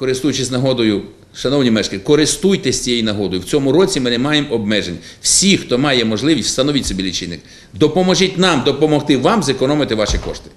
користуючись нагодою, шановні мешканці, користуйтесь цією нагодою. В цьому році ми не маємо обмежень. Всі, хто має можливість, встановіть собі лічильник. Допоможіть нам допомогти вам зекономити ваші кошти.